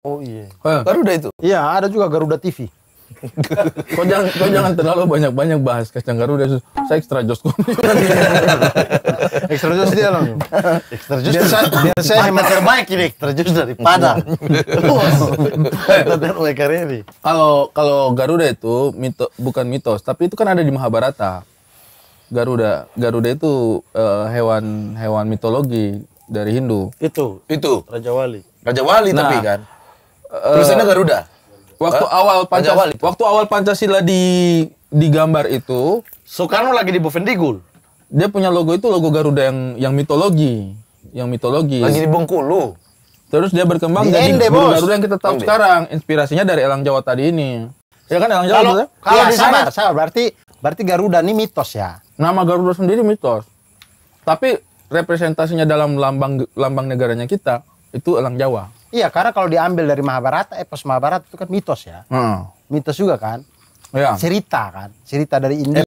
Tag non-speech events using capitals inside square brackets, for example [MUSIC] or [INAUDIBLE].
Oh iya. Eh. Garuda itu. Iya, ada juga Garuda TV. [LAUGHS] kau jangan kau jangan terlalu banyak-banyak bahas kacang Garuda. Saya ekstra jos [LAUGHS] Ekstra jos dia loh. Ekstra jos. Biasa, saya, saya hemat terbaik ini ekstra jos daripada. Dan oleh Kalau kalau Garuda itu mito, bukan mitos, tapi itu kan ada di Mahabharata. Garuda, Garuda itu hewan eh, hewan hewan mitologi dari Hindu. Itu. Itu. Raja Wali. Raja Wali nah, tapi kan. Eh, Tulisannya Garuda. Waktu huh? Eh, awal Pancasila, waktu awal Pancasila di gambar itu, Soekarno lagi di Bovendigul. Dia punya logo itu logo Garuda yang yang mitologi, yang mitologi. Lagi di Bengkulu. Terus dia berkembang di jadi Ende, Garuda yang kita tahu Ende. sekarang. Inspirasinya dari Elang Jawa tadi ini. Ya kan Elang Jawa. Kalau, ya? kalau ya, di sana, berarti berarti Garuda ini mitos ya. Nama Garuda sendiri mitos. Tapi representasinya dalam lambang lambang negaranya kita itu Elang Jawa. Iya, karena kalau diambil dari Mahabharata, epos eh, Mahabharata itu kan mitos ya. Hmm. Mitos juga kan. Ya. Cerita kan, cerita dari India.